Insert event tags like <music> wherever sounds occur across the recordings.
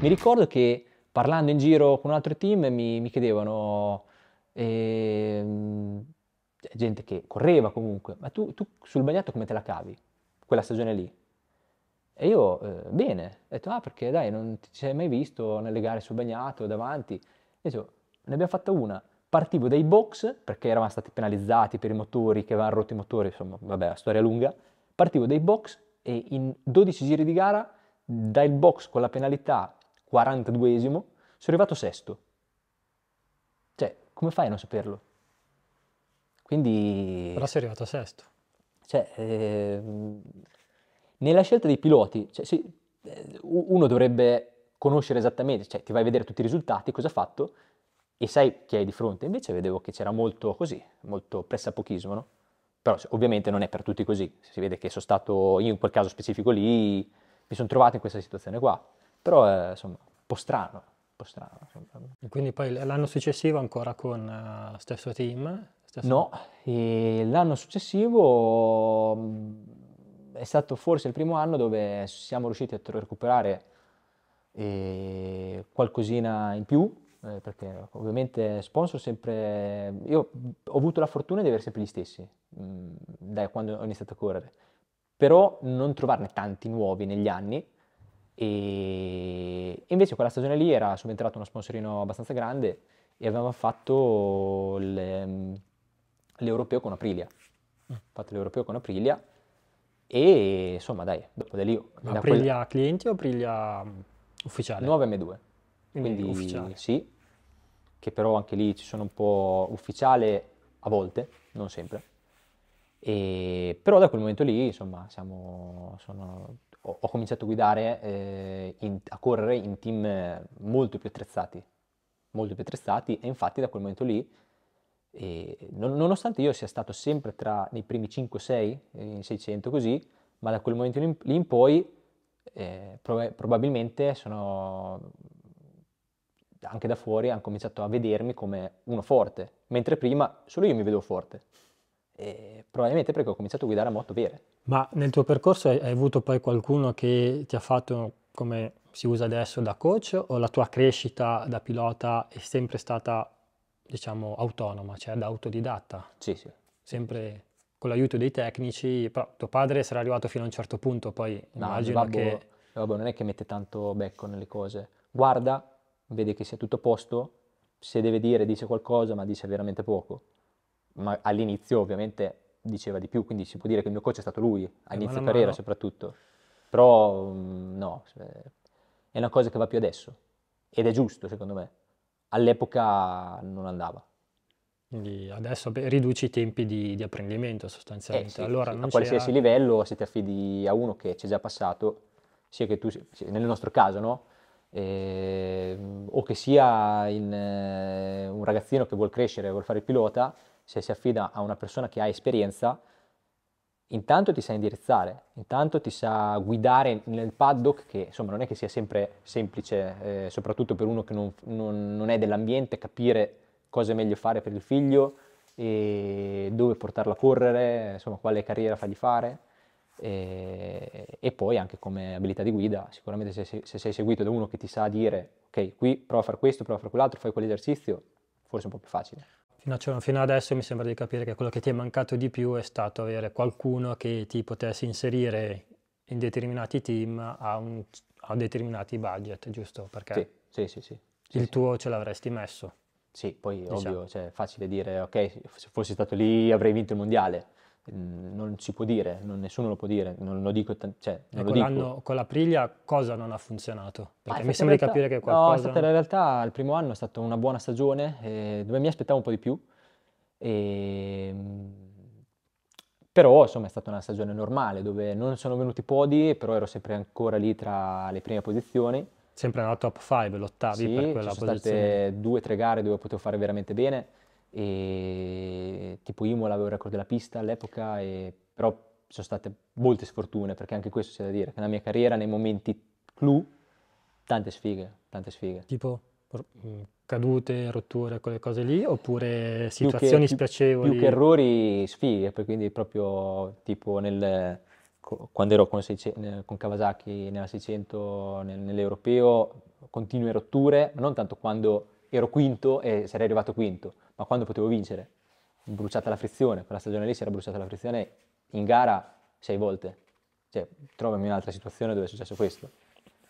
Mi ricordo che parlando in giro con un altro team mi, mi chiedevano, eh, gente che correva comunque, ma tu, tu, sul bagnato come te la cavi quella stagione lì? E io, eh, bene, ho detto, ah perché dai, non ti sei mai visto nelle gare sul bagnato, davanti. E io, ne abbiamo fatta una, partivo dai box, perché eravamo stati penalizzati per i motori, che avevano rotto i motori, insomma, vabbè, la storia è lunga, partivo dai box e in 12 giri di gara, dal box con la penalità 42esimo, sono arrivato sesto. Cioè, come fai a non saperlo? Quindi... Però sei arrivato sesto. Cioè, eh, nella scelta dei piloti, cioè, sì, eh, uno dovrebbe conoscere esattamente, cioè ti vai a vedere tutti i risultati, cosa ha fatto, e sai chi hai di fronte. Invece vedevo che c'era molto così, molto pressapochismo, no? Però ovviamente non è per tutti così. Si vede che sono stato, io in quel caso specifico lì, mi sono trovato in questa situazione qua. Però è insomma, un po' strano. Un po strano quindi poi l'anno successivo ancora con uh, stesso team? Stesso... No, l'anno successivo mh, mm, è stato forse il primo anno dove siamo riusciti a recuperare eh, qualcosina in più, eh, perché ovviamente sponsor sempre... Io ho avuto la fortuna di avere sempre gli stessi, mh, mm, da quando ho iniziato a correre, però non trovarne tanti nuovi negli anni, e invece quella stagione lì era subentrato uno sponsorino abbastanza grande e avevamo fatto le, ehm, l'europeo con Aprilia. Mm. Ho fatto l'europeo con Aprilia e insomma dai, dopo da lì... Aprilia quella... clienti o Aprilia mm, ufficiale? 9 M2. Quindi mm, ufficiale. sì, che però anche lì ci sono un po' ufficiale a volte, non sempre. E, però da quel momento lì, insomma, siamo, sono ho, ho cominciato a guidare, eh, in, a correre in team eh, molto più attrezzati, molto più attrezzati e infatti da quel momento lì, eh, non, nonostante io sia stato sempre tra nei primi 5-6, eh, in 600 così, ma da quel momento lì in poi eh, prob- probabilmente sono anche da fuori hanno cominciato a vedermi come uno forte, mentre prima solo io mi vedevo forte, eh, probabilmente perché ho cominciato a guidare a moto vere. Ma nel tuo percorso hai, avuto poi qualcuno che ti ha fatto, come si usa adesso, da coach o la tua crescita da pilota è sempre stata, diciamo, autonoma, cioè da autodidatta? Sì, sì. Sempre con l'aiuto dei tecnici, però tuo padre sarà arrivato fino a un certo punto, poi no, immagino babbo, che... Babbo non è che mette tanto becco nelle cose, guarda, vede che sia tutto a posto, se deve dire dice qualcosa, ma dice veramente poco. Ma all'inizio ovviamente diceva di più, quindi si può dire che il mio coach è stato lui, a eh, inizio carriera soprattutto. Però mm, no, cioè, è una cosa che va più adesso ed è giusto secondo me. All'epoca non andava. Quindi adesso beh, riduci i tempi di, di apprendimento sostanzialmente. Eh, sì, allora, sì. a qualsiasi livello, se ti affidi a uno che ci è già passato, sia che tu, nel nostro caso, no? Eh, o che sia in, eh, un ragazzino che vuole crescere, vuole fare il pilota, se si affida a una persona che ha esperienza, intanto ti sa indirizzare, intanto ti sa guidare nel paddock, che insomma non è che sia sempre semplice, eh, soprattutto per uno che non, non, non, è dell'ambiente, capire cosa è meglio fare per il figlio, dove portarlo a correre, insomma quale carriera fargli fare. E, eh, e poi anche come abilità di guida, sicuramente se, se sei seguito da uno che ti sa dire ok, qui prova a fare questo, prova a fare quell'altro, fai quell'esercizio, forse è un po' più facile. No, cioè, fino adesso mi sembra di capire che quello che ti è mancato di più è stato avere qualcuno che ti potesse inserire in determinati team a, un, a determinati budget, giusto? Perché sì, sì, sì, sì. il sì, tuo sì. ce l'avresti messo. Sì, poi diciamo. ovvio, cioè, è facile dire, ok, se fossi stato lì avrei vinto il mondiale non si può dire, non, nessuno lo può dire, non lo dico. T- cioè, non ecco, lo dico. con l'Aprilia cosa non ha funzionato? Perché ah, mi sembra di capire che qualcosa... No, è stata in realtà il primo anno è stata una buona stagione eh, dove mi aspettavo un po' di più. E... Ehm, però insomma è stata una stagione normale dove non sono venuti podi, però ero sempre ancora lì tra le prime posizioni. Sempre nella top 5, l'ottavi sì, per quella ci sono state due o tre gare dove potevo fare veramente bene e tipo Imola avevo il record della pista all'epoca, e, però sono state molte sfortune, perché anche questo c'è da dire, che nella mia carriera nei momenti clou, tante sfighe, tante sfighe. Tipo mm, cadute, rotture, quelle cose lì, oppure situazioni più che, spiacevoli? Più che errori, sfighe, quindi proprio tipo nel, quando ero con, 600, con Kawasaki nella 600, nel, nell'europeo, continue rotture, ma non tanto quando ero quinto e sarei arrivato quinto, ma quando potevo vincere, bruciata la frizione, quella stagione lì si era bruciata la frizione in gara sei volte, cioè trovami un'altra situazione dove è successo questo.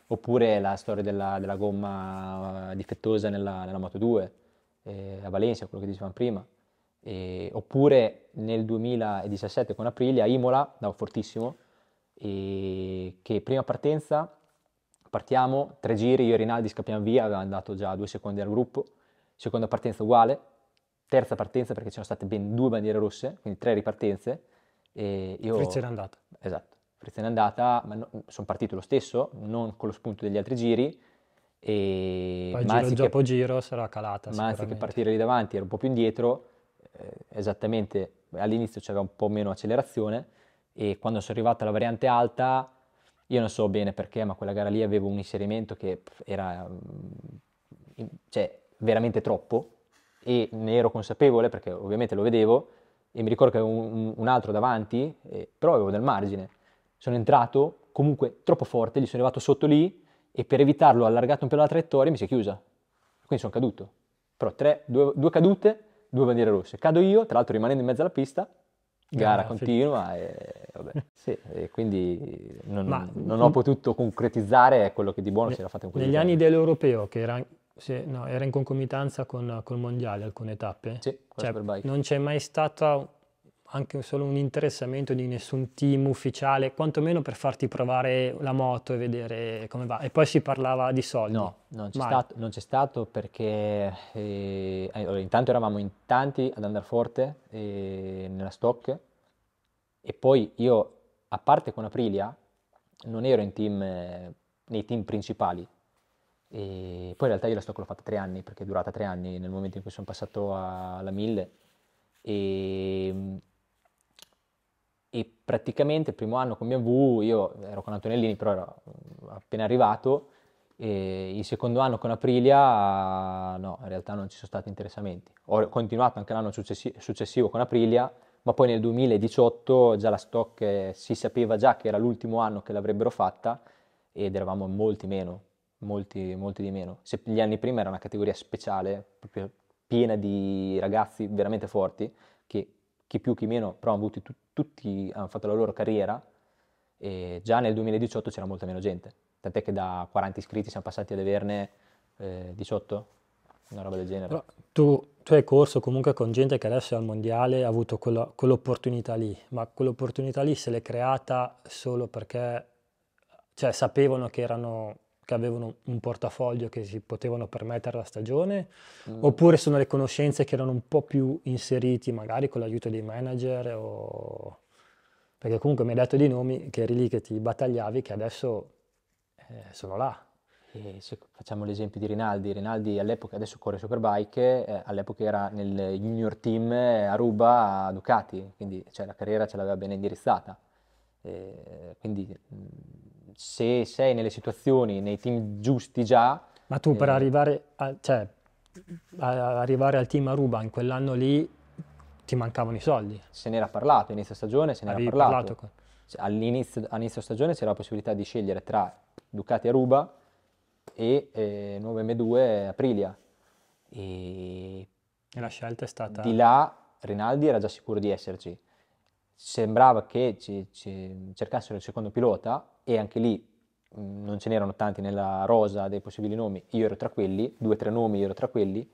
Oppure la storia della, della gomma eh, difettosa nella, nella Moto 2, eh, a Valencia, quello che dicevamo prima. Eh, oppure nel 2017 con Aprilia, Imola, andavo fortissimo, e che prima partenza partiamo, tre giri, io e Rinaldi scappiamo via, avevamo dato già due secondi al gruppo, seconda partenza uguale, terza partenza perché c'erano state ben due bandiere rosse, quindi tre ripartenze. E io... Fritz era andata. Esatto, Fritz era andata, ma no, sono partito lo stesso, non con lo spunto degli altri giri. E Poi ma giro dopo giro sarà calata. Ma anziché partire lì davanti ero un po' più indietro, eh, esattamente all'inizio c'era un po' meno accelerazione e quando sono arrivato alla variante alta, io non so bene perché, ma quella gara lì avevo un inserimento che era... Mm, cioè, veramente troppo e ne ero consapevole perché ovviamente lo vedevo e mi ricordo che avevo un, un altro davanti, eh, però avevo del margine. Sono entrato comunque troppo forte, gli sono arrivato sotto lì e per evitarlo ho allargato un po' la traiettoria e mi si è chiusa. Quindi sono caduto. Però tre, due, due cadute, due bandiere rosse. Cado io, tra l'altro rimanendo in mezzo alla pista, gara ah, continua e, sì, e quindi non, non, ho potuto concretizzare quello che di buono ne, si era fatto in quel Negli anni dell'Europeo, che era sì, no, era in concomitanza con, il mondiale alcune tappe. Sì, cioè, non c'è mai stato anche solo un interessamento di nessun team ufficiale, quantomeno per farti provare la moto e vedere come va. E poi si parlava di soldi. No, non c'è, stato, non c'è stato, perché eh, eh, allora, intanto eravamo in tanti ad andare forte eh, nella stock e poi io, a parte con Aprilia, non ero team, eh, nei team principali, e poi in realtà io la stock l'ho fatta tre anni, perché è durata tre anni nel momento in cui sono passato alla 1000. E, ehm, e praticamente il primo anno con BMW, io ero con Antonellini, però ero appena arrivato, e il secondo anno con Aprilia no, in realtà non ci sono stati interessamenti. Ho continuato anche l'anno successivo con Aprilia, ma poi nel 2018 già la stock eh, si sapeva già che era l'ultimo anno che l'avrebbero fatta ed eravamo molti meno, molti, molti di meno. Se gli anni prima era una categoria speciale, proprio piena di ragazzi veramente forti, che chi più chi meno, però hanno avuto, tutti hanno fatto la loro carriera, e già nel 2018 c'era molta meno gente, tant'è che da 40 iscritti siamo passati ad averne eh, 18, una roba del genere. Però tu, tu, hai corso comunque con gente che adesso è al mondiale, ha avuto quello, quell'opportunità lì, ma quell'opportunità lì se l'è creata solo perché cioè, sapevano che erano che avevano un portafoglio che si potevano permettere la stagione, mm. oppure sono le conoscenze che erano un po' più inseriti magari con l'aiuto dei manager o... perché comunque mi hai detto dei nomi che eri lì che ti battagliavi che adesso eh, sono là. facciamo l'esempio di Rinaldi, Rinaldi all'epoca, adesso corre Superbike, eh, all'epoca era nel junior team eh, a Ruba, a Ducati, quindi cioè, la carriera ce l'aveva ben indirizzata. Eh, quindi mm, se sei nelle situazioni, nei team giusti già... Ma tu per eh... arrivare, a, cioè, a arrivare al team Aruba in quell'anno lì ti mancavano i soldi. Se n'era parlato, inizio stagione se n'era parlato. parlato con... all'inizio, all'inizio, stagione c'era la possibilità di scegliere tra Ducati Aruba e eh, 9M2 Aprilia. E... e la scelta è stata... Di là Rinaldi era già sicuro di esserci sembrava che ci, ci cercassero il secondo pilota e anche lì mm, non ce n'erano tanti nella rosa dei possibili nomi, io ero tra quelli, due o tre nomi io ero tra quelli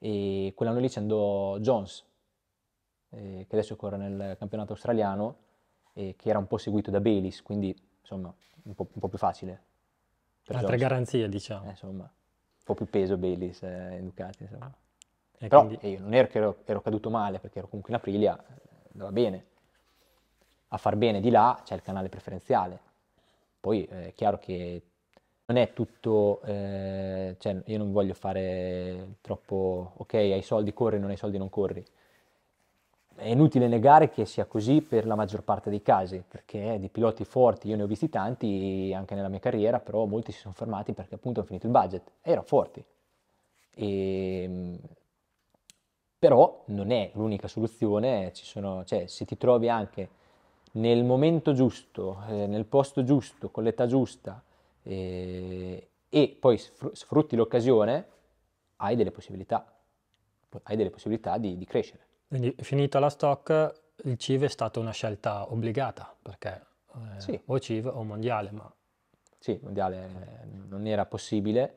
e quell'anno lì ci andò Jones eh, che adesso corre nel campionato australiano e che era un po' seguito da Baylis, quindi insomma un po', un po più facile. Altre Jones. garanzie diciamo. Eh, insomma, un po' più peso Baylis eh, in Ducati insomma. E Però quindi... Eh, io non ero che ero, ero caduto male perché ero comunque in Aprilia, eh, andava bene a far bene di là c'è il canale preferenziale. Poi eh, è chiaro che non è tutto, eh, cioè io non voglio fare troppo, ok, hai soldi corri, non hai soldi non corri. È inutile negare che sia così per la maggior parte dei casi, perché di piloti forti io ne ho visti tanti anche nella mia carriera, però molti si sono fermati perché appunto hanno finito il budget e forti. E, ehm, però non è l'unica soluzione, ci sono, cioè, se ti trovi anche nel momento giusto, eh, nel posto giusto, con l'età giusta eh, e poi sfrutti l'occasione, hai delle possibilità, hai delle possibilità di, di crescere. Quindi finita la stock, il CIV è stata una scelta obbligata, perché eh, sì. o CIV o mondiale, ma... Sì, mondiale eh, non era possibile,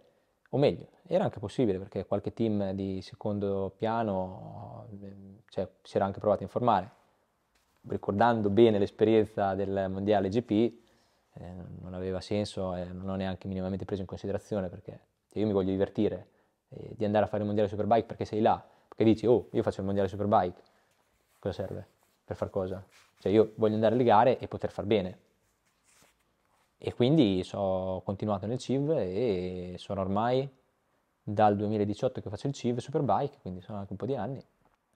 o meglio, era anche possibile perché qualche team di secondo piano eh, cioè, si era anche provato a informare ricordando bene l'esperienza del mondiale GP, eh, non aveva senso e non l'ho neanche minimamente preso in considerazione perché io mi voglio divertire eh, di andare a fare il mondiale superbike perché sei là, perché dici oh io faccio il mondiale superbike, cosa serve? Per far cosa? Cioè io voglio andare alle gare e poter far bene. E quindi ho continuato nel CIV e sono ormai dal 2018 che faccio il CIV Superbike, quindi sono anche un po' di anni,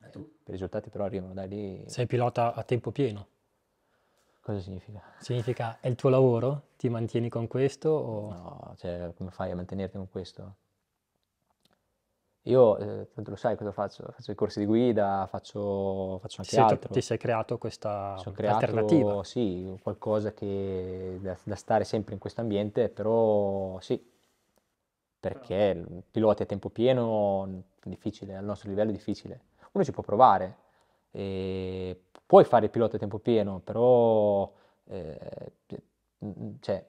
eh, eh, I risultati però arrivano da lì. Sei pilota a tempo pieno. Cosa significa? Significa è il tuo lavoro? Ti mantieni con questo? O... No, cioè come fai a mantenerti con questo? Io, eh, tanto lo sai cosa faccio, faccio i corsi di guida, faccio, faccio anche sei, altro. Ti sei creato questa sono creato, alternativa? Sì, qualcosa che da, da stare sempre in questo ambiente, però sì, perché però... piloti a tempo pieno, è difficile, al nostro livello è difficile uno ci può provare. E puoi fare il pilota a tempo pieno, però eh, cioè,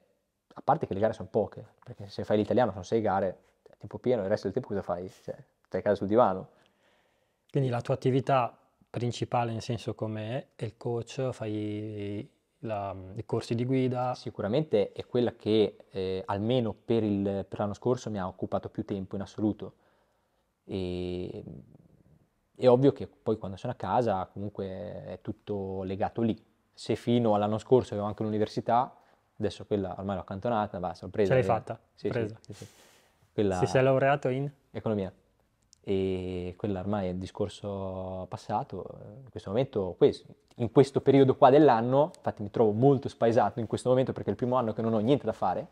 a parte che le gare sono poche, perché se fai l'italiano sono sei gare, a cioè, tempo pieno, il resto del tempo cosa fai? Cioè, stai a casa sul divano. Quindi la tua attività principale, nel senso com'è, è il coach, fai la, i corsi di guida? Sicuramente è quella che eh, almeno per, il, per l'anno scorso mi ha occupato più tempo in assoluto. E è ovvio che poi quando sono a casa comunque è tutto legato lì. Se fino all'anno scorso avevo anche l'università, adesso quella ormai l'ho accantonata, basta, ho preso. Ce l'hai eh. fatta? Sì, presa. Sì, sì, sì. Quella... Si sei laureato in? Economia. E quella ormai è il discorso passato, eh, in questo momento, questo, in questo periodo qua dell'anno, infatti mi trovo molto spaesato in questo momento perché è il primo anno che non ho niente da fare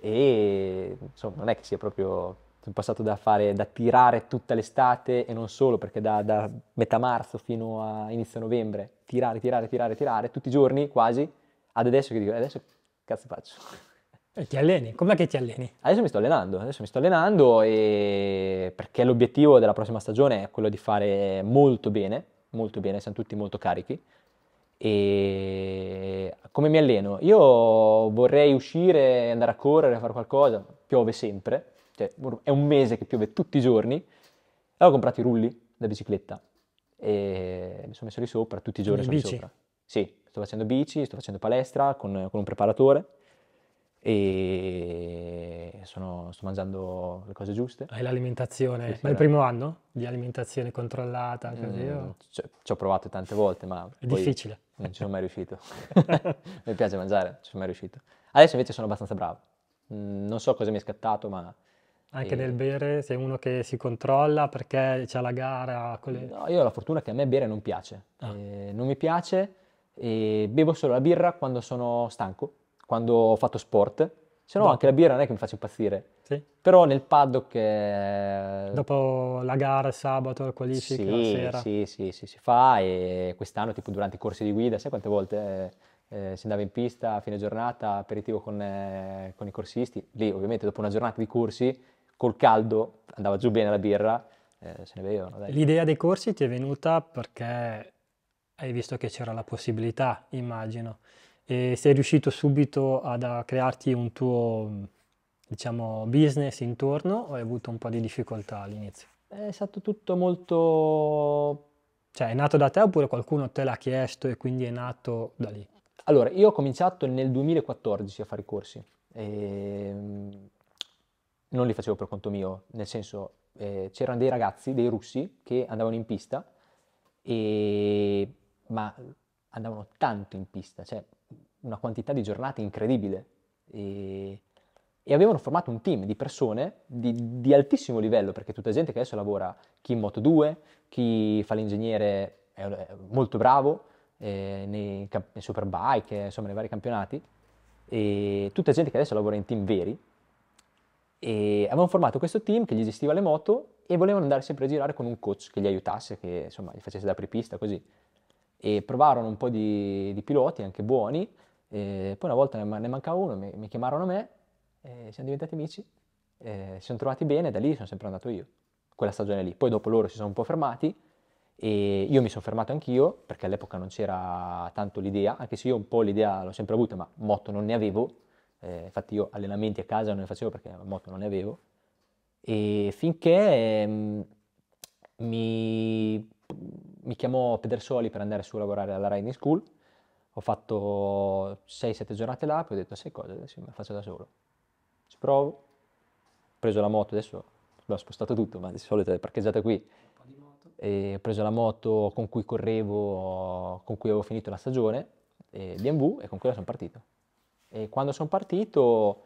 e insomma non è che sia proprio sono passato da, fare, da tirare tutta l'estate e non solo, perché da, da, metà marzo fino a inizio novembre, tirare, tirare, tirare, tirare, tutti i giorni quasi, ad adesso che dico, adesso cazzo faccio? <laughs> E ti alleni? Com'è che ti alleni? Adesso mi sto allenando, adesso mi sto allenando e... perché l'obiettivo della prossima stagione è quello di fare molto bene, molto bene, siamo tutti molto carichi. E come mi alleno? Io vorrei uscire, andare a correre, fare qualcosa, piove sempre, cioè è un mese che piove tutti i giorni, e ho comprato i rulli da bicicletta e mi sono messo lì sopra, tutti i giorni sono bici. lì sopra. Sì, sto facendo bici, sto facendo palestra con, con un preparatore e sono, sto mangiando le cose giuste. Hai l'alimentazione, sì, sì, ma è il primo anno di alimentazione controllata? Così, mm, o... Ci ho provato tante volte, ma... È difficile. Non ci sono mai riuscito. <laughs> mi piace mangiare, non ci sono mai riuscito. Adesso invece sono abbastanza bravo. Mm, non so cosa mi è scattato, ma anche e... nel bere sei uno che si controlla perché c'è la gara? Le... No, io ho la fortuna che a me bere non piace. Ah. Eh, non mi piace e bevo solo la birra quando sono stanco, quando ho fatto sport. Se no, anche la birra non è che mi faccia impazzire. Sì. Però nel paddock... Eh... Dopo la gara, sabato, il qualifica, sì, sera... Sì, sì, sì, si fa e quest'anno, tipo durante i corsi di guida, sai quante volte... Eh, eh, si andava in pista a fine giornata, aperitivo con, eh, con, i corsisti, lì ovviamente dopo una giornata di corsi col caldo andava giù bene la birra, eh, se ne bevevano. Dai. L'idea dei corsi ti è venuta perché hai visto che c'era la possibilità, immagino, e sei riuscito subito ad, a crearti un tuo diciamo, business intorno o hai avuto un po' di difficoltà all'inizio? È stato tutto molto... Cioè è nato da te oppure qualcuno te l'ha chiesto e quindi è nato da lì? Allora, io ho cominciato nel 2014 a fare i corsi. E ehm, non li facevo per conto mio, nel senso eh, c'erano dei ragazzi, dei russi, che andavano in pista, e... ma andavano tanto in pista, cioè una quantità di giornate incredibile. E, e avevano formato un team di persone di, di, altissimo livello, perché tutta gente che adesso lavora, chi in Moto 2, chi fa l'ingegnere è, molto bravo, eh, nei, nei, Superbike, insomma nei vari campionati, e tutta gente che adesso lavora in team veri, e avevano formato questo team che gli gestiva le moto e volevano andare sempre a girare con un coach che gli aiutasse, che insomma gli facesse da apripista così. E provarono un po' di, di piloti, anche buoni, poi una volta ne, mancava uno, mi, mi chiamarono a me, siamo diventati amici, si sono trovati bene, da lì sono sempre andato io, quella stagione lì. Poi dopo loro si sono un po' fermati, e io mi sono fermato anch'io perché all'epoca non c'era tanto l'idea, anche se io un po' l'idea l'ho sempre avuta, ma moto non ne avevo eh, infatti io allenamenti a casa non ne facevo perché la moto non ne avevo. E finché mh, ehm, mi, mi, chiamò Pedersoli per andare su a lavorare alla riding school. Ho fatto 6-7 giornate là, poi ho detto sai cosa, adesso me la faccio da solo. Ci provo, ho preso la moto, adesso l'ho spostato tutto, ma di solito è parcheggiata qui. ho preso la moto con cui correvo, con cui avevo finito la stagione, e eh, BMW, e con quella sono partito. E quando sono partito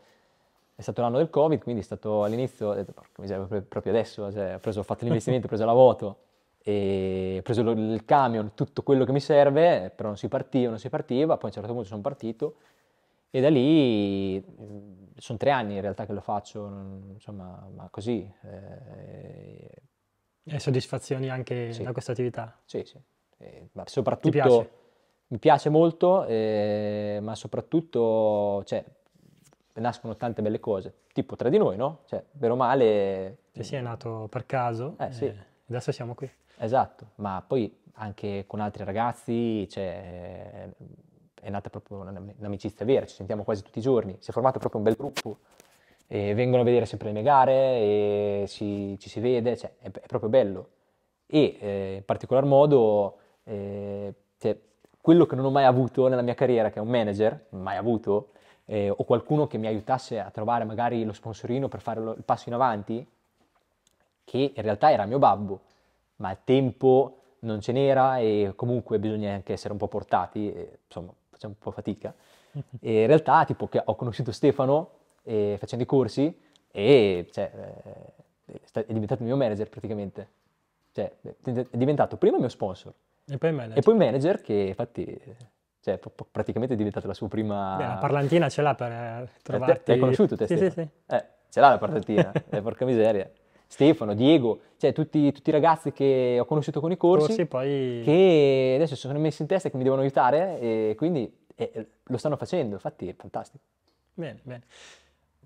è stato l'anno del Covid, quindi è stato all'inizio, ho detto, porca miseria, proprio adesso, cioè, ho, preso, ho fatto l'investimento, ho preso la moto, e ho preso lo, il camion, tutto quello che mi serve, però non si partiva, non si partiva, poi a un certo punto sono partito e da lì sono tre anni in realtà che lo faccio, insomma, ma così. Eh, e soddisfazioni anche sì. da questa attività? Sì, sì, e, ma soprattutto mi piace molto, eh, ma soprattutto cioè, nascono tante belle cose, tipo tra di noi, no? Cioè, vero o male... Cioè si è nato per caso, eh, sì. Eh, adesso siamo qui. Esatto, ma poi anche con altri ragazzi cioè, è nata proprio un'amicizia vera, ci sentiamo quasi tutti i giorni, si è formato proprio un bel gruppo, e vengono a vedere sempre le mie gare, ci, ci si vede, cioè, è, è, proprio bello. E eh, in particolar modo... Eh, cioè, quello che non ho mai avuto nella mia carriera, che è un manager, mai avuto, eh, o qualcuno che mi aiutasse a trovare magari lo sponsorino per fare lo, il passo in avanti, che in realtà era mio babbo, ma il tempo non ce n'era e comunque bisogna anche essere un po' portati, e, insomma facciamo un po' fatica. <laughs> E in realtà tipo che ho conosciuto Stefano eh, facendo i corsi e cioè, eh, è diventato il mio manager praticamente. Cioè, è diventato prima il mio sponsor, e poi manager. E poi manager che infatti cioè, praticamente è diventata la sua prima... Beh, la parlantina ce l'ha per eh, trovarti... Eh, te, hai conosciuto te, Sì, Stefano. sì, sì. Eh, ce l'ha la parlantina, eh, porca miseria. Stefano, Diego, cioè tutti, tutti, i ragazzi che ho conosciuto con i corsi, corsi poi... che adesso si sono messi in testa e che mi devono aiutare e quindi eh, lo stanno facendo, infatti è fantastico. Bene, bene.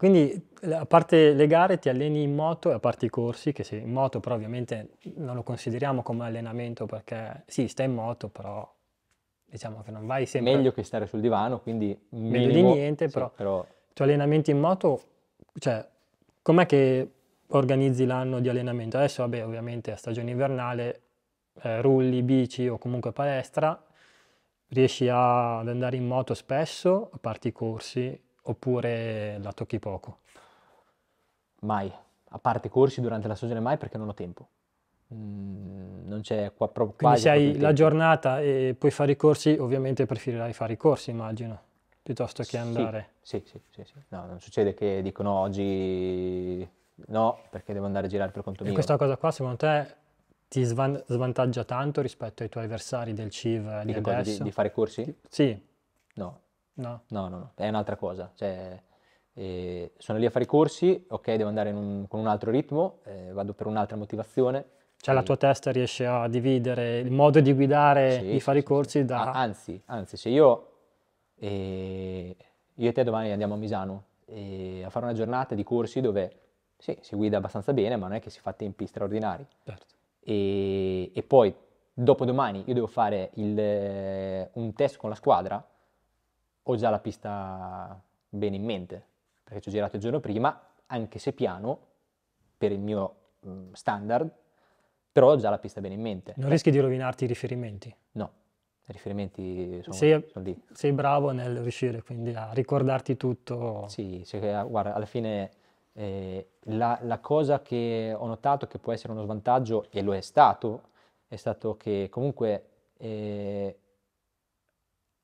Quindi a parte le gare ti alleni in moto, e a parte i corsi, che sei in moto però ovviamente non lo consideriamo come allenamento perché sì, stai in moto però diciamo che non vai sempre... Meglio che stare sul divano, quindi... Minimo, meglio di niente, però, sì, però... I tuoi allenamenti in moto, cioè com'è che organizzi l'anno di allenamento? Adesso vabbè ovviamente a stagione invernale eh, rulli, bici o comunque palestra, riesci a, ad andare in moto spesso, a parte i corsi, oppure la tocchi poco? Mai, a parte corsi durante la stagione mai perché non ho tempo. Mm, non c'è qua proprio Quindi se hai la giornata e puoi fare i corsi, ovviamente preferirai fare i corsi, immagino, piuttosto che andare. Sì, sì, sì, sì. No, non succede che dicono oggi no, perché devo andare a girare per conto e mio. E questa cosa qua, secondo te, ti svan- svantaggia tanto rispetto ai tuoi avversari del CIV di, di, di, fare corsi? Sì. No, No. No, no, no, è un'altra cosa. Cioè, eh, sono lì a fare i corsi, ok, devo andare un, con un altro ritmo, eh, vado per un'altra motivazione. Cioè e... la tua testa riesce a dividere il modo di guidare, sì, di fare sì, i corsi sì. da... Ah, anzi, anzi, se io, eh, io e te domani andiamo a Misano eh, a fare una giornata di corsi dove sì, si guida abbastanza bene, ma non è che si fa tempi straordinari. Certo. E, e poi dopodomani io devo fare il, eh, un test con la squadra, ho già la pista bene in mente, perché ci ho girato il giorno prima, anche se piano, per il mio mm, standard, però ho già la pista bene in mente. Non rischi di rovinarti i riferimenti? No, i riferimenti sono, sei, sono lì. Sei bravo nel riuscire quindi a ricordarti tutto. Sì, sì ah, guarda, alla fine eh, la, la, cosa che ho notato che può essere uno svantaggio, e lo è stato, è stato che comunque... Eh,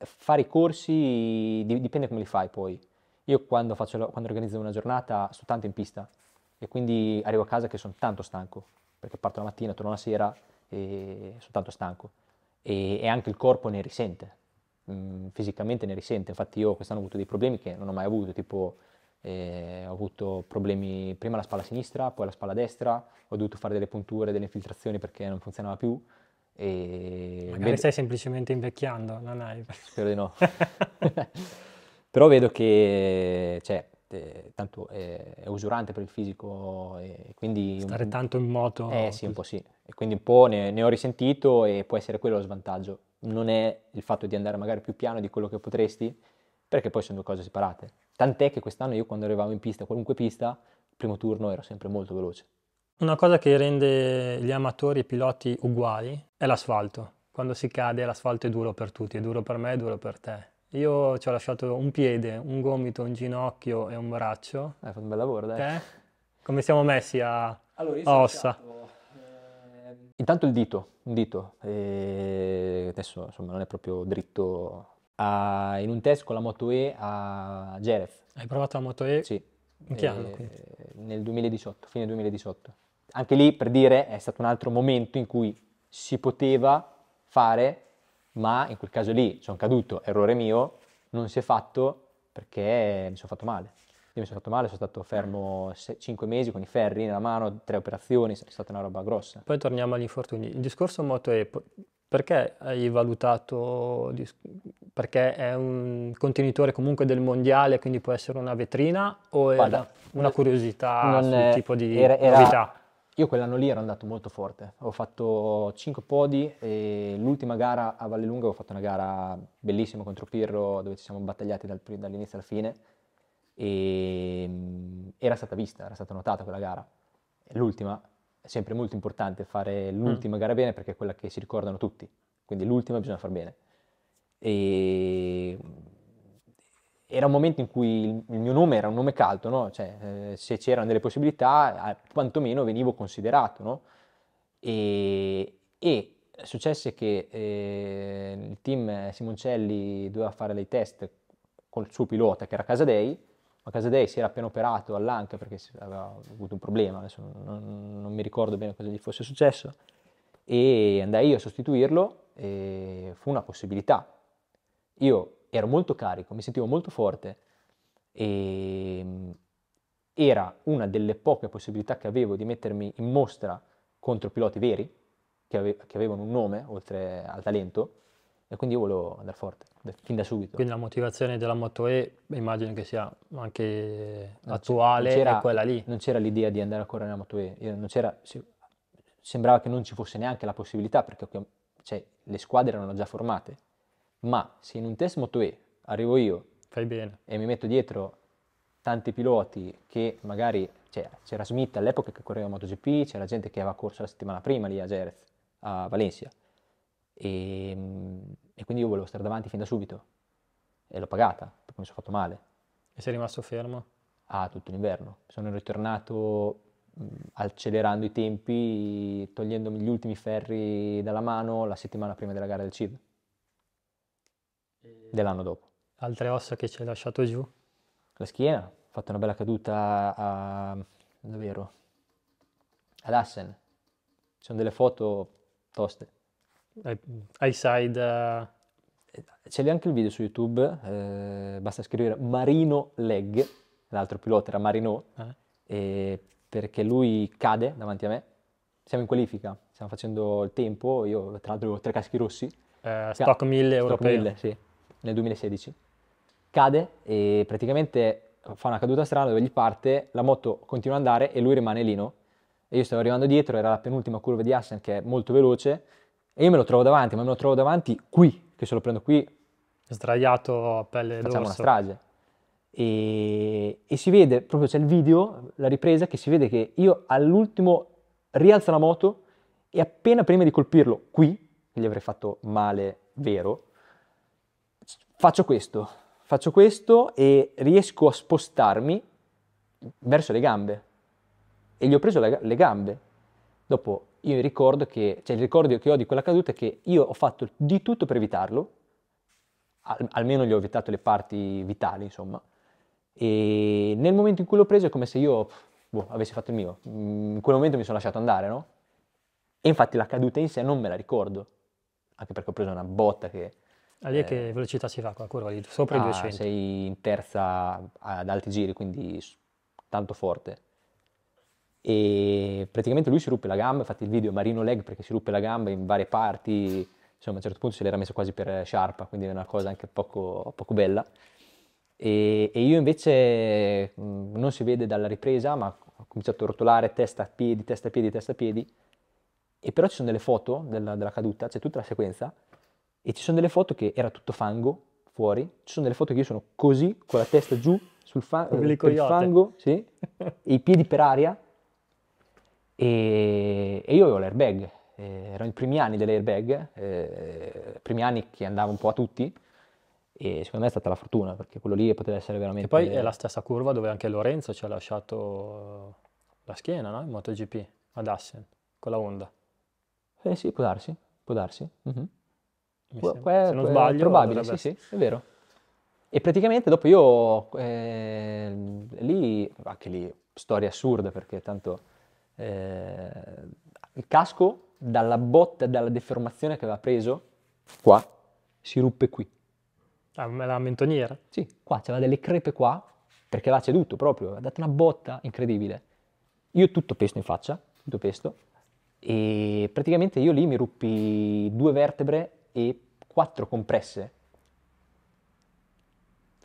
fare i corsi dipende come li fai poi. Io quando, faccio, quando organizzo una giornata sto tanto in pista e quindi arrivo a casa che sono tanto stanco, perché parto la mattina, torno la sera e sono tanto stanco. E, e anche il corpo ne risente, mm, fisicamente ne risente. Infatti io quest'anno ho avuto dei problemi che non ho mai avuto, tipo eh, ho avuto problemi prima alla spalla sinistra, poi alla spalla destra, ho dovuto fare delle punture, delle infiltrazioni perché non funzionava più. E Magari ved- stai semplicemente invecchiando, non hai... Spero di no. <laughs> <laughs> Però vedo che, cioè, eh, tanto eh, è usurante per il fisico e quindi... Stare un... tanto in moto. Eh sì, un po' sì. E quindi un po' ne, ne ho risentito e può essere quello lo svantaggio. Non è il fatto di andare magari più piano di quello che potresti, perché poi sono due cose separate. Tant'è che quest'anno io quando arrivavo in pista, qualunque pista, il primo turno ero sempre molto veloce. Una cosa che rende gli amatori e i piloti uguali è l'asfalto. Quando si cade l'asfalto è duro per tutti, è duro per me, è duro per te. Io ci ho lasciato un piede, un gomito, un ginocchio e un braccio. Hai fatto un bel lavoro, dai. Te? Come siamo messi a, allora, a ossa? Lasciato, ehm, Intanto il dito, un dito. E adesso insomma non è proprio dritto. Ah, in un test con la Moto E a Jerez. Hai provato la Moto E? Sì. In che anno? Quindi? Nel 2018, fine 2018 anche lì per dire è stato un altro momento in cui si poteva fare, ma in quel caso lì sono caduto, errore mio, non si è fatto perché mi sono fatto male. Io mi sono fatto male, sono stato fermo 5 mesi con i ferri nella mano, tre operazioni, è stata una roba grossa. Poi torniamo agli infortuni. Il discorso moto è perché hai valutato, perché è un contenitore comunque del mondiale, quindi può essere una vetrina o Guarda, una curiosità sul tipo di era, era, novità? Io quell'anno lì ero andato molto forte, ho fatto 5 podi e l'ultima gara a Vallelunga, Lunga ho fatto una gara bellissima contro Pirro dove ci siamo battagliati dal, dall'inizio alla fine e ehm, era stata vista, era stata notata quella gara. L'ultima è sempre molto importante fare mm. l'ultima mm. gara bene perché è quella che si ricordano tutti, quindi l'ultima bisogna far bene. E era un momento in cui il mio nome era un nome caldo, no? cioè, eh, se c'erano delle possibilità, quantomeno venivo considerato. No? E, e successe che eh, il team Simoncelli doveva fare dei test col suo pilota che era Casadei, ma Casadei si era appena operato all'anca perché aveva avuto un problema, adesso non, non mi ricordo bene cosa gli fosse successo, e andai io a sostituirlo e fu una possibilità. Io ero molto carico, mi sentivo molto forte e mm, era una delle poche possibilità che avevo di mettermi in mostra contro piloti veri, che, ave- che avevano un nome, oltre al talento, e quindi io volevo andare forte, fin da subito. Quindi la motivazione della Moto E immagino che sia anche non attuale, è quella lì. Non c'era l'idea di andare a correre nella Moto E, sì, sembrava che non ci fosse neanche la possibilità, perché cioè, le squadre erano già formate, ma se in un test MotoE arrivo io Fai bene. e mi metto dietro tanti piloti che magari, cioè, c'era Smith all'epoca che correva MotoGP, c'era gente che aveva corso la settimana prima lì a Jerez, a Valencia, e, ehm, e quindi io volevo stare davanti fin da subito, e l'ho pagata, perché mi sono fatto male. E sei rimasto fermo? Ah, tutto l'inverno. Sono ritornato accelerando i tempi, togliendomi gli ultimi ferri dalla mano la settimana prima della gara del CID dell'anno dopo. Altre ossa che ci hai lasciato giù? La schiena, ho fatto una bella caduta a... davvero? Ad Assen. Ci sono delle foto toste. Ai side... Uh... Eh, C'è anche il video su YouTube, eh, basta scrivere Marino Leg, l'altro pilota era Marino, eh. perché lui cade davanti a me, siamo in qualifica, stiamo facendo il tempo, io tra l'altro avevo tre caschi rossi. Eh, stock 1000 europeo. Stock 1000, sì nel 2016, cade e praticamente fa una caduta strana dove gli parte, la moto continua ad andare e lui rimane lino. E io stavo arrivando dietro, era la penultima curva di Assen che è molto veloce, e io me lo trovo davanti, ma me lo trovo davanti qui, che se lo prendo qui... Sdraiato a pelle d'orso. Facciamo una strage. E, e, si vede, proprio c'è il video, la ripresa, che si vede che io all'ultimo rialzo la moto e appena prima di colpirlo qui, gli avrei fatto male vero, faccio questo, faccio questo e riesco a spostarmi verso le gambe. E gli ho preso le, le gambe. Dopo io ricordo che, cioè il ricordo che ho di quella caduta è che io ho fatto di tutto per evitarlo, al, almeno gli ho evitato le parti vitali, insomma. E nel momento in cui l'ho preso è come se io boh, avessi fatto il mio. Mm, in quel momento mi sono lasciato andare, no? E infatti la caduta in sé non me la ricordo, anche perché ho preso una botta che Ah, lì è che eh. velocità si fa qua, curva lì, sopra ah, i 200. Sei in terza ad alti giri, quindi tanto forte. E praticamente lui si ruppe la gamba, infatti il video Marino Leg perché si ruppe la gamba in varie parti, insomma a un certo punto se l'era messo quasi per sciarpa, quindi è una cosa anche poco, poco bella. E, e, io invece non si vede dalla ripresa, ma ho cominciato a rotolare testa a piedi, testa a piedi, testa a piedi. E però ci sono delle foto della, della caduta, c'è tutta la sequenza e ci sono delle foto che era tutto fango fuori, ci sono delle foto che io sono così, con la testa giù sul fa- eh, fango, sì, <laughs> i piedi per aria e, e io avevo l'airbag, eh, erano i primi anni dell'airbag, eh, primi anni che andavo un po' a tutti e secondo me è stata la fortuna perché quello lì poteva essere veramente... E poi è la stessa curva dove anche Lorenzo ci ha lasciato la schiena, no? In MotoGP, ad Assen, con la Honda. Eh sì, può darsi, può darsi. Mm-hmm que- que- se non sbaglio. Probabile, sì, sì, è vero. E praticamente dopo io eh, lì, anche lì, storia assurda perché tanto eh, il casco dalla botta, dalla deformazione che aveva preso, qua, si ruppe qui. Ah, la mentoniera? Sì, qua, c'aveva delle crepe qua, perché l'ha ceduto proprio, ha dato una botta incredibile. Io tutto pesto in faccia, tutto pesto, e praticamente io lì mi ruppi due vertebre e quattro compresse.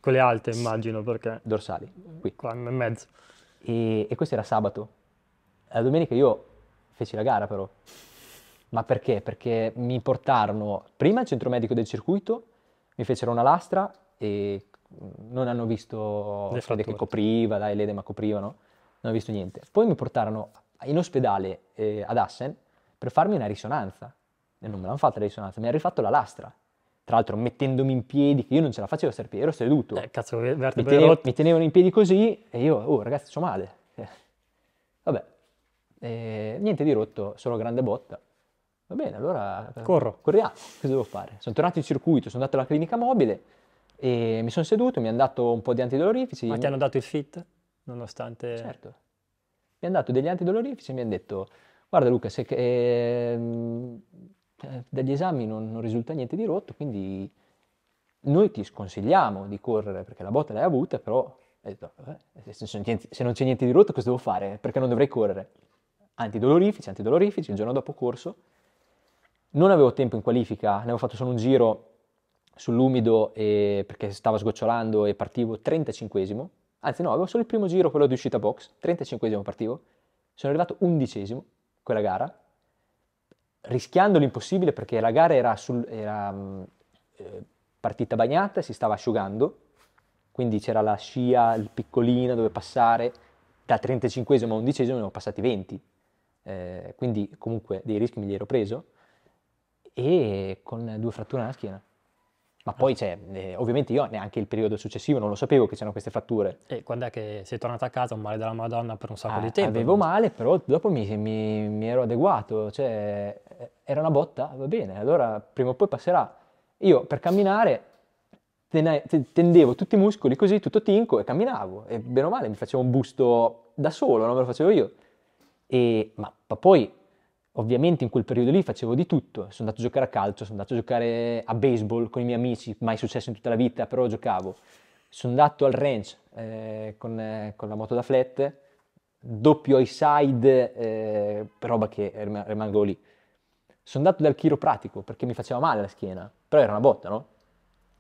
Quelle alte immagino perché... Dorsali, qui. Qua in mezzo. E, e questo era sabato. La domenica io feci la gara però. Ma perché? Perché mi portarono prima al centro medico del circuito, mi fecero una lastra e non hanno visto le che copriva, dai, l'edema coprivano, non hanno visto niente. Poi mi portarono in ospedale eh, ad Assen per farmi una risonanza. E non me l'hanno fatta la risonanza, mi hanno rifatto la lastra. Tra l'altro mettendomi in piedi, che io non ce la facevo a stare piedi, ero seduto. Eh, cazzo, mi, tenevo, mi tenevano in piedi così e io, oh ragazzi, sto male. Eh. Vabbè, eh, niente di rotto, solo grande botta. Va bene, allora eh, corro. Corriamo, cosa devo fare? Sono tornato in circuito, sono andato alla clinica mobile e mi sono seduto, mi hanno dato un po' di antidolorifici. Ma ti hanno dato il fit? Nonostante... Certo. Mi hanno dato degli antidolorifici e mi hanno detto, guarda Luca, se... Eh, eh, dagli esami non, non, risulta niente di rotto, quindi noi ti sconsigliamo di correre perché la botta l'hai avuta, però eh, se non c'è niente di rotto cosa devo fare? Perché non dovrei correre? Antidolorifici, antidolorifici, il giorno dopo corso. Non avevo tempo in qualifica, ne avevo fatto solo un giro sull'umido e, perché stava sgocciolando e partivo 35esimo, anzi no, avevo solo il primo giro, quello di uscita box, 35esimo partivo, sono arrivato undicesimo quella gara, rischiando l'impossibile perché la gara era, sul, era mm, eh, partita bagnata si stava asciugando, quindi c'era la scia il piccolina dove passare da 35 a 11 ne ho passati 20, eh, quindi comunque dei rischi me li ero preso e con due fratture alla schiena. Ma poi c'è, cioè, eh, ovviamente io neanche il periodo successivo non lo sapevo che c'erano queste fratture. E quando è che sei tornato a casa un male della Madonna per un sacco ah, di tempo? Avevo male, però dopo mi, mi, mi ero adeguato, cioè era una botta? Va bene, allora prima o poi passerà. Io per camminare tendevo tutti i muscoli così, tutto tinco e camminavo e bene o male mi facevo un busto da solo, non me lo facevo io. E, ma, ma, poi ovviamente in quel periodo lì facevo di tutto, sono andato a giocare a calcio, sono andato a giocare a baseball con i miei amici, mai successo in tutta la vita, però giocavo. Sono andato al ranch eh, con, eh, con, la moto da flat, doppio high side, eh, roba che rimango lì. Sono andato dal chiropratico perché mi faceva male la schiena, però era una botta, no?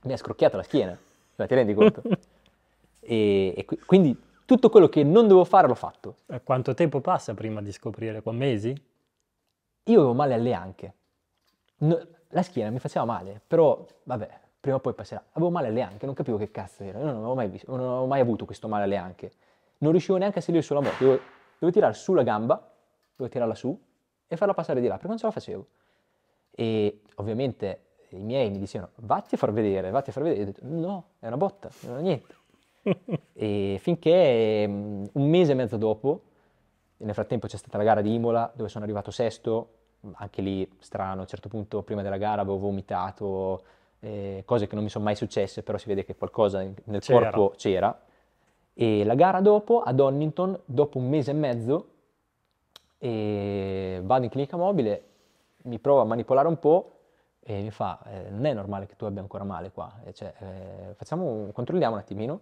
Mi ha scrocchiato la schiena, ma ti rendi conto? <laughs> e, e quindi tutto quello che non dovevo fare l'ho fatto. E quanto tempo passa prima di scoprire? Qua mesi? Io avevo male alle anche. No, la schiena mi faceva male, però vabbè, prima o poi passerà. Avevo male alle anche, non capivo che cazzo era. Io non avevo mai, visto, non avevo mai avuto questo male alle anche. Non riuscivo neanche a salire sulla moto. Devo, devo tirare su la gamba, devo tirarla su, e farla passare di là, perché non ce la facevo. E ovviamente i miei mi dicevano, vatti a far vedere, vatti a far vedere. E ho detto, no, è una botta, non è niente. <laughs> e finché mm, un mese e mezzo dopo, nel frattempo c'è stata la gara di Imola, dove sono arrivato sesto, anche lì strano, a un certo punto prima della gara avevo vomitato, eh, cose che non mi sono mai successe, però si vede che qualcosa nel c'era. corpo c'era. E la gara dopo, ad Onnington, dopo un mese e mezzo, e vado in clinica mobile, mi provo a manipolare un po' e mi fa eh, non è normale che tu abbia ancora male qua, cioè, eh, facciamo, controlliamo un attimino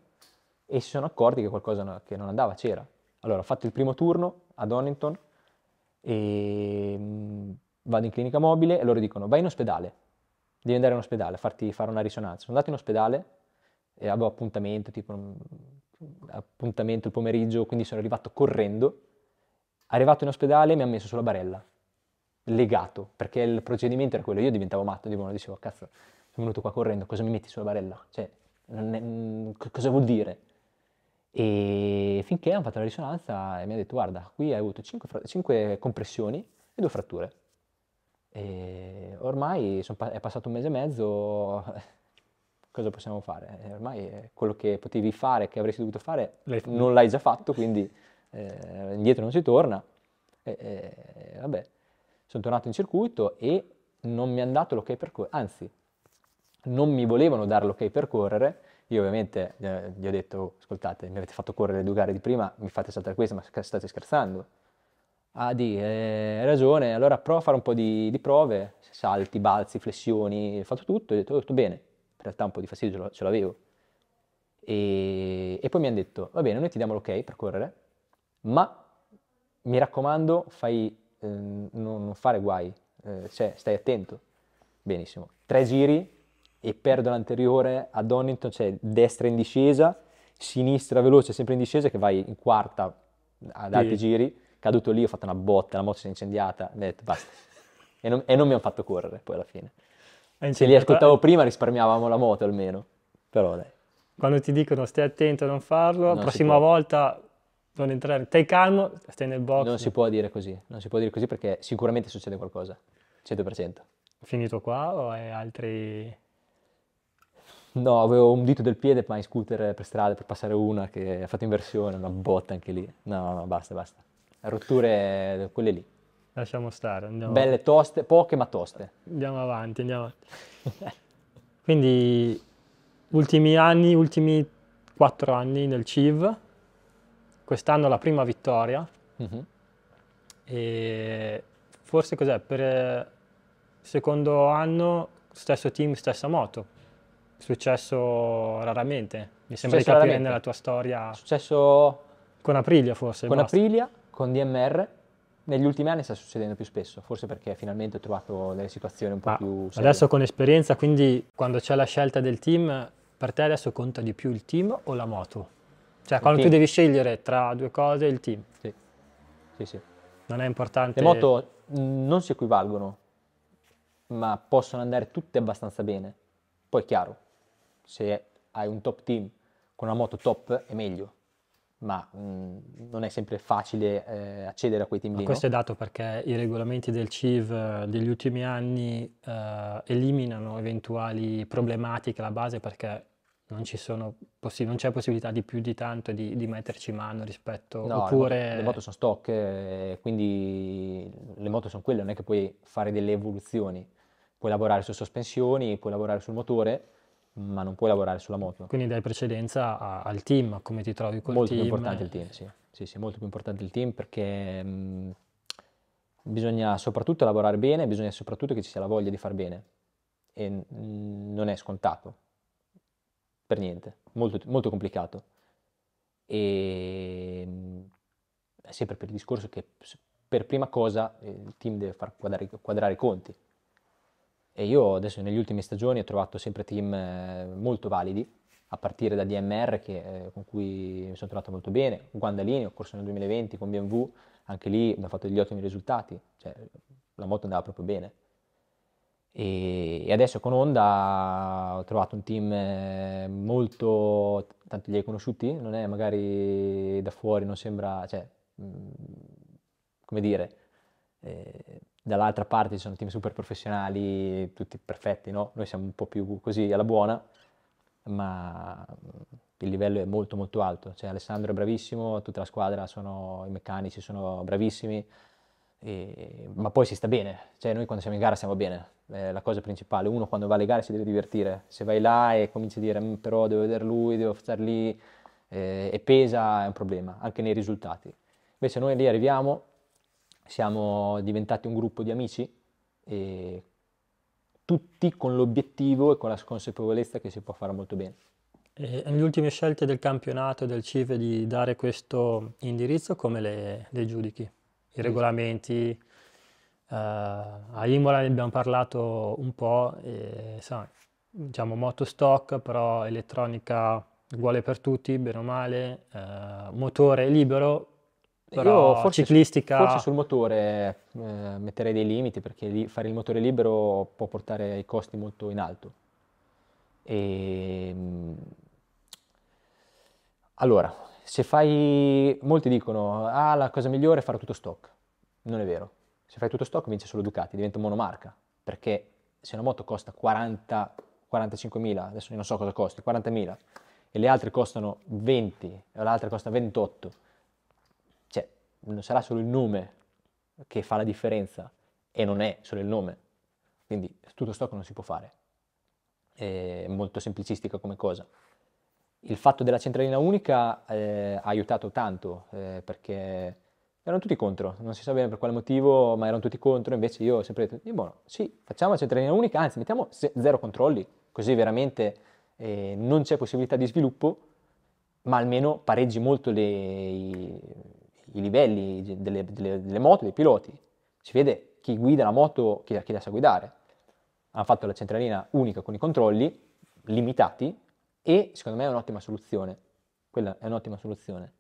e si sono accorti che qualcosa no, che non andava c'era. Allora ho fatto il primo turno a Donington e mh, mm, vado in clinica mobile e loro dicono vai in ospedale, devi andare in ospedale a farti fare una risonanza. Sono andato in ospedale e avevo appuntamento, tipo un, mm, appuntamento il pomeriggio, quindi sono arrivato correndo Arrivato in ospedale mi ha messo sulla barella, legato, perché il procedimento era quello. Io diventavo matto, dicevo, dicevo cazzo, sono venuto qua correndo, cosa mi metti sulla barella? Cioè, è, mm, cosa vuol dire? E finché hanno fatto la risonanza e mi ha detto, guarda, qui hai avuto 5, 5 compressioni e 2 fratture. E ormai pa- è passato un mese e mezzo, <laughs> cosa possiamo fare? Ormai quello che potevi fare, che avresti dovuto fare, l'hai non l'hai già fatto, quindi eh, indietro non si torna, e, e, vabbè, sono tornato in circuito e non mi hanno dato l'ok per correre, anzi, non mi volevano dare l'ok per correre, io ovviamente eh, gli ho detto, ascoltate, mi avete fatto correre le due gare di prima, mi fate saltare questa, ma state scherzando? Ah di, eh, ragione, allora prova a fare un po' di, di prove, salti, balzi, flessioni, ho fatto tutto, ho detto, oh, tutto bene, in realtà un po' di fastidio ce l'avevo. E, e, poi mi hanno detto, va bene, noi ti diamo l'ok per correre, ma mi raccomando, fai, eh, non, non, fare guai, eh, cioè stai attento. Benissimo. Tre giri e perdo l'anteriore a Donington, cioè destra in discesa, sinistra veloce sempre in discesa che vai in quarta ad altri sì. giri, caduto lì ho fatto una botta, la moto si è incendiata, ho detto basta. e, non, e non, mi hanno fatto correre poi alla fine. Se li ascoltavo prima risparmiavamo la moto almeno, però dai. Quando ti dicono stai attento a non farlo, la prossima volta non entrare, stai calmo, stai nel box. Non si può dire così, non si può dire così perché sicuramente succede qualcosa, 100%. Finito qua o hai altri... No, avevo un dito del piede, ma in scooter per strada per passare una che ha fatto inversione, una botta anche lì. No, no, basta, basta. Rotture quelle lì. Lasciamo stare, andiamo. Belle toste, poche ma toste. Andiamo avanti, andiamo avanti. Quindi ultimi anni, ultimi quattro anni nel CIV, quest'anno la prima vittoria uh-huh. e forse cos'è per secondo anno stesso team stessa moto successo raramente mi sembra successo di capire raramente. nella tua storia successo con Aprilia forse con basta. Aprilia con DMR negli ultimi anni sta succedendo più spesso, forse perché finalmente ho trovato delle situazioni un po' ah, più serie. Adesso con esperienza, quindi quando c'è la scelta del team, per te adesso conta di più il team o la moto? Cioè, quando tu devi scegliere tra due cose, il team. Sì, sì, sì. Non è importante... Le moto mm, non si equivalgono, ma possono andare tutte abbastanza bene. Poi è chiaro, se hai un top team con una moto top è meglio, ma mh, mm, non è sempre facile eh, accedere a quei team Ma Questo è dato perché i regolamenti del CIV eh, degli ultimi anni eh, eliminano eventuali problematiche alla base perché non, possi- non, c'è possibilità di più di tanto di, di metterci mano rispetto no, oppure... le, moto, le moto sono stock eh, quindi le moto sono quelle non è che puoi fare delle evoluzioni puoi lavorare su sospensioni puoi lavorare sul motore ma non puoi lavorare sulla moto quindi dai precedenza a, al team come ti trovi col molto team molto più importante il team sì. sì sì molto più importante il team perché mh, mm, bisogna soprattutto lavorare bene bisogna soprattutto che ci sia la voglia di far bene e mh, non è scontato per niente, molto, molto complicato. E mm, è sempre per il discorso che per prima cosa eh, il team deve far quadrare, quadrare i conti. E io adesso negli ultimi stagioni ho trovato sempre team eh, molto validi, a partire da DMR che, eh, con cui mi sono trovato molto bene, Guandalini ho corso nel 2020 con BMW, anche lì mi ha fatto degli ottimi risultati, cioè, la moto andava proprio bene e, adesso con Honda ho trovato un team eh, molto, tanto li hai conosciuti, non è magari da fuori, non sembra, cioè, mm, come dire, eh, dall'altra parte ci sono team super professionali, tutti perfetti, no? Noi siamo un po' più così alla buona, ma il livello è molto molto alto, cioè Alessandro è bravissimo, tutta la squadra sono, i meccanici sono bravissimi, e, ma poi si sta bene, cioè noi quando siamo in gara stiamo bene, è la cosa principale, uno quando va alle gare si deve divertire, se vai là e cominci a dire mm, però devo vedere lui, devo stare lì eh, e pesa è un problema, anche nei risultati. Invece noi lì arriviamo, siamo diventati un gruppo di amici, e tutti con l'obiettivo e con la consapevolezza che si può fare molto bene. E le ultime scelte del campionato e del CIVE di dare questo indirizzo come le, le giudichi? i regolamenti. Uh, a Imola ne abbiamo parlato un po', e, sai, diciamo moto stock, però elettronica uguale per tutti, bene o male, uh, motore libero, però Io forse, ciclistica... Forse sul motore eh, metterei dei limiti perché li, fare il motore libero può portare i costi molto in alto. E, ehm, allora, se fai, molti dicono, ah la cosa migliore è fare tutto stock. Non è vero. Se fai tutto stock vince solo Ducati, diventa monomarca, perché se una moto costa 40, 45.000, adesso io non so cosa costa, 40.000, e le altre costano 20, e l'altra costa 28, cioè non sarà solo il nome che fa la differenza, e non è solo il nome. Quindi tutto stock non si può fare. È molto semplicistica come cosa il fatto della centralina unica eh, ha aiutato tanto eh, perché erano tutti contro, non si sa bene per quale motivo, ma erano tutti contro, invece io ho sempre detto, buono, boh, sì, facciamo la centralina unica, anzi mettiamo zero controlli, così veramente eh, non c'è possibilità di sviluppo, ma almeno pareggi molto le, i, i, livelli delle, delle, delle, moto, dei piloti, si vede chi guida la moto, chi, chi la sa guidare. Hanno fatto la centralina unica con i controlli limitati, e secondo me è un'ottima soluzione. Quella è un'ottima soluzione.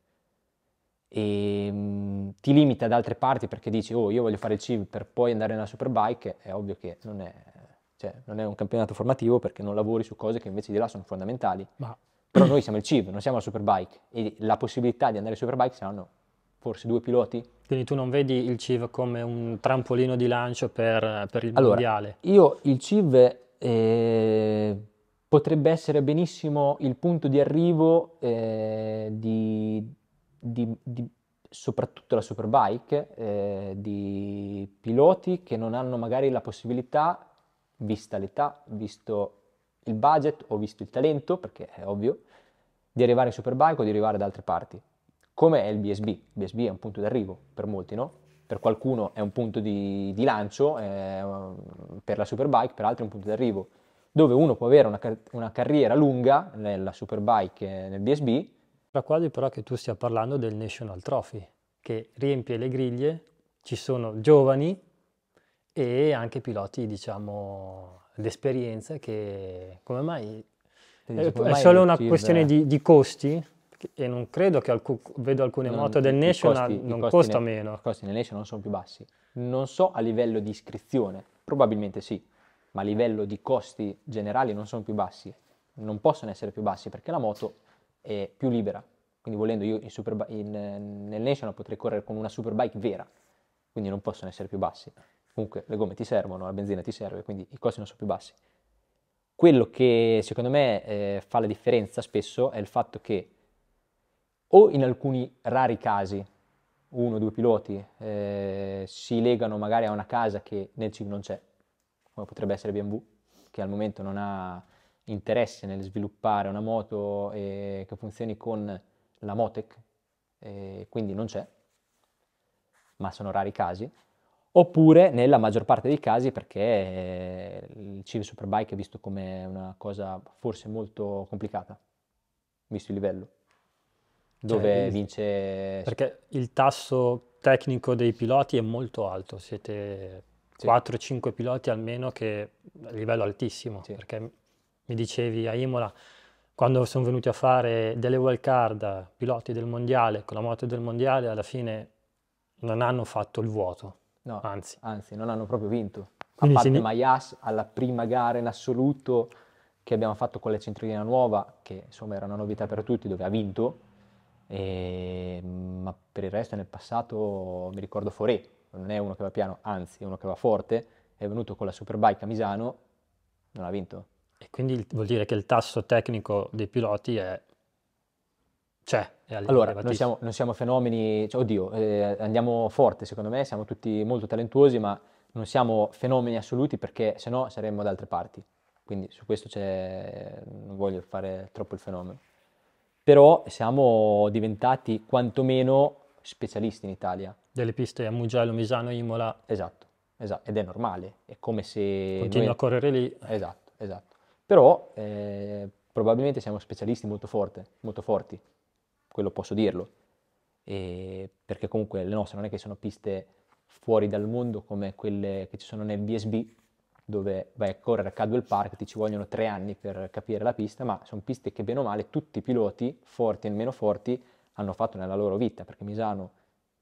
E ehm, mh, ti limita ad altre parti perché dici, oh, io voglio fare il CIV per poi andare nella Superbike, è ovvio che non è, cioè, non è un campionato formativo perché non lavori su cose che invece di là sono fondamentali. Ma però noi siamo il CIV, non siamo la Superbike e la possibilità di andare in Superbike saranno forse due piloti. Quindi tu non vedi il CIV come un trampolino di lancio per, per il allora, mondiale? Io il CIV eh, potrebbe essere benissimo il punto di arrivo eh, di, di, di, soprattutto la superbike, eh, di piloti che non hanno magari la possibilità, vista l'età, visto il budget o visto il talento, perché è ovvio, di arrivare in superbike o di arrivare da altre parti. Come è il BSB? Il BSB è un punto d'arrivo per molti, no? Per qualcuno è un punto di, di lancio, eh, per la superbike, per altri è un punto d'arrivo dove uno può avere una, car- una carriera lunga nella Superbike nel BSB. Tra Racquadri però che tu stia parlando del National Trophy, che riempie le griglie, ci sono giovani e anche piloti, diciamo, d'esperienza che come mai... Eh, è, solo una questione di, di costi? e non credo che alcu- vedo alcune non, moto del National costi, non costa ne, meno. I costi del National sono più bassi. Non so a livello di iscrizione, probabilmente sì ma a livello di costi generali non sono più bassi, non possono essere più bassi perché la moto è più libera. Quindi volendo io in super, in, nel National potrei correre con una superbike vera, quindi non possono essere più bassi. Comunque le gomme ti servono, la benzina ti serve, quindi i costi non sono più bassi. Quello che secondo me eh, fa la differenza spesso è il fatto che o in alcuni rari casi uno o due piloti eh, si legano magari a una casa che nel CIG non c'è, come potrebbe essere BMW, che al momento non ha interesse nel sviluppare una moto eh, che funzioni con la Motec, eh, quindi non c'è, ma sono rari i casi, oppure nella maggior parte dei casi perché eh, il Civic Superbike è visto come una cosa forse molto complicata, visto il livello, cioè, dove cioè, vince... Perché il tasso tecnico dei piloti è molto alto, siete sì. 4-5 piloti almeno che a livello altissimo, sì. perché mi dicevi a Imola, quando sono venuti a fare delle wild card, piloti del mondiale, con la moto del mondiale, alla fine non hanno fatto il vuoto, no, anzi. anzi. non hanno proprio vinto. Quindi a parte se... Maias, alla prima gara in assoluto che abbiamo fatto con la centrina nuova, che insomma era una novità per tutti, dove ha vinto, e... Ehm, ma per il resto nel passato mi ricordo Foret non è uno che va piano, anzi è uno che va forte, è venuto con la Superbike a Misano, non ha vinto. E quindi vuol dire che il tasso tecnico dei piloti è... c'è. È allora, non siamo, non siamo, fenomeni, cioè, oddio, eh, andiamo forte secondo me, siamo tutti molto talentuosi, ma non siamo fenomeni assoluti perché se no saremmo da altre parti. Quindi su questo c'è, non voglio fare troppo il fenomeno. Però siamo diventati quantomeno specialisti in Italia delle piste a Mugello, Misano, Imola. Esatto, esatto, ed è normale, è come se... Continua noi... a correre lì. Esatto, esatto. Però eh, probabilmente siamo specialisti molto, forte, molto forti, quello posso dirlo, e perché comunque le nostre non è che sono piste fuori dal mondo come quelle che ci sono nel BSB, dove vai a correre a Cadwell Park, ti ci vogliono tre anni per capire la pista, ma sono piste che bene o male tutti i piloti, forti e meno forti, hanno fatto nella loro vita, perché Misano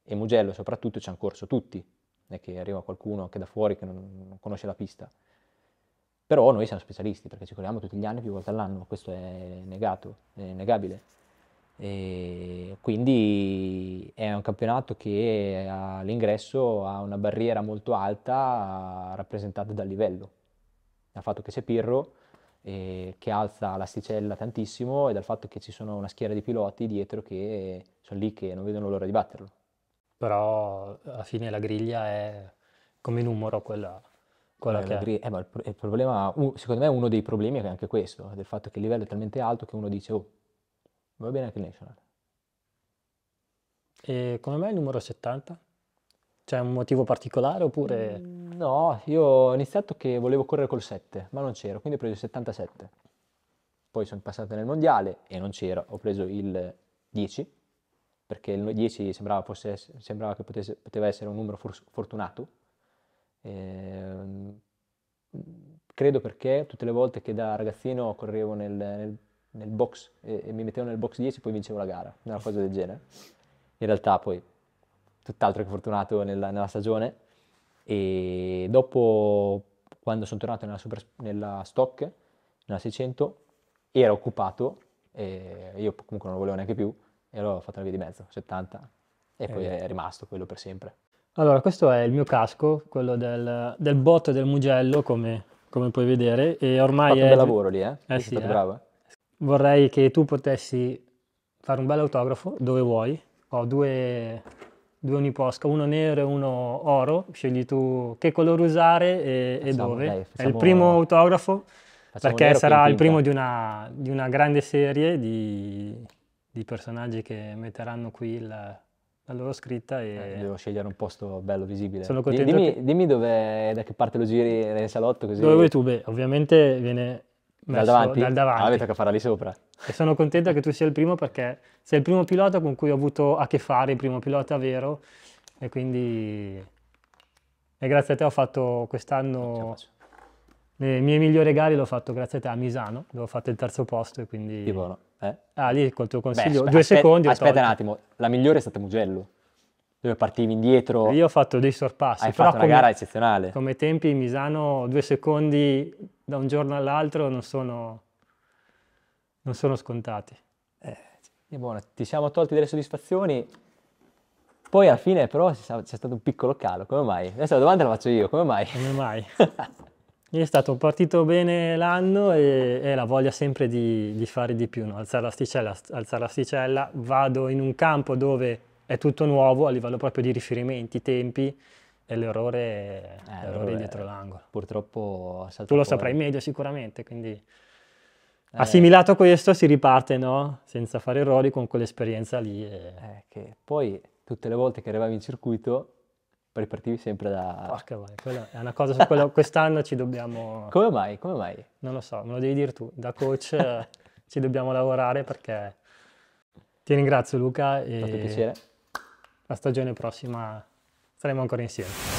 e Mugello soprattutto ci hanno corso tutti, non è che arriva qualcuno anche da fuori che non, non conosce la pista. Però noi siamo specialisti perché ci corriamo tutti gli anni più volte all'anno, questo è negato, è innegabile. E quindi è un campionato che all'ingresso ha una barriera molto alta rappresentata dal livello, dal fatto che c'è Pirro eh, che alza l'asticella tantissimo e dal fatto che ci sono una schiera di piloti dietro che sono lì che non vedono l'ora di batterlo però alla fine la griglia è come numero quella, quella eh, che è. eh, ma il, pro- il problema, uh, secondo me uno dei problemi è anche questo, del fatto che il livello è talmente alto che uno dice, oh, va bene anche il National. E come mai il numero 70? C'è un motivo particolare oppure... Mm, no, io ho iniziato che volevo correre col 7, ma non c'ero, quindi ho preso il 77. Poi sono passato nel mondiale e non c'era, ho preso il 10 perché il 10 sembrava, fosse, sembrava che potesse, poteva essere un numero fortunato. Eh, credo perché tutte le volte che da ragazzino correvo nel, nel, nel box e, e, mi mettevo nel box 10 poi vincevo la gara, una cosa del genere. In realtà poi tutt'altro che fortunato nella, nella stagione e dopo quando sono tornato nella, super, nella stock, nella 600, era occupato e io comunque non lo volevo neanche più e allora ho fatto una via di mezzo, 70, e eh. poi è rimasto quello per sempre. Allora, questo è il mio casco, quello del, del bot del Mugello, come, come puoi vedere, e ormai... Ho è... un bel lavoro lì, eh? eh sì, eh. bravo. Eh? Vorrei che tu potessi fare un bel autografo, dove vuoi. Ho due, due uniposca, uno nero e uno oro, scegli tu che colore usare e, facciamo, e dove. Dai, facciamo... È il primo autografo, perché sarà il primo di una, di una grande serie di di personaggi che metteranno qui la, la loro scritta e... Eh, devo scegliere un posto bello, visibile. Sono contento dimmi, che... dimmi dove, da che parte lo giri nel salotto così... Dove vuoi tu? Beh, ovviamente viene messo dal davanti. Dal davanti. Ah, avete a fare lì sopra. E sono contento che tu sia il primo perché sei il primo pilota con cui ho avuto a che fare, il primo pilota vero, e quindi... E grazie a te ho fatto quest'anno le eh, mie migliori gare l'ho fatto grazie a te a Misano, dove ho fatto il terzo posto e quindi... Tipo, no. eh? Ah, lì col tuo consiglio, Beh, aspe- due aspe- secondi Aspetta un attimo, la migliore è stata Mugello, dove partivi indietro... Io ho fatto dei sorpassi. Hai fatto una come, gara eccezionale. Come tempi Misano, due secondi da un giorno all'altro non sono, non sono scontati. Eh, buono, ti siamo tolti delle soddisfazioni, poi alla fine però c'è stato un piccolo calo, come mai? Adesso la domanda la faccio io, come mai? Come mai? <laughs> È stato partito bene l'anno e, e la voglia sempre di, di fare di più, no? alzare l'asticella, alzare l'asticella, vado in un campo dove è tutto nuovo a livello proprio di riferimenti, tempi e l'errore, eh, l'errore è dietro l'angolo. Purtroppo Tu lo saprai meglio sicuramente, quindi eh. assimilato a questo si riparte no? senza fare errori con quell'esperienza lì. E... Eh, poi tutte le volte che arrivavi in circuito ripartivi sempre da... Porca vai, quella è una cosa su cui <laughs> quest'anno ci dobbiamo... Come mai? Come mai? Non lo so, me lo devi dire tu. Da coach eh, <laughs> ci dobbiamo lavorare perché... Ti ringrazio Luca e... È piacere. La stagione prossima saremo ancora insieme.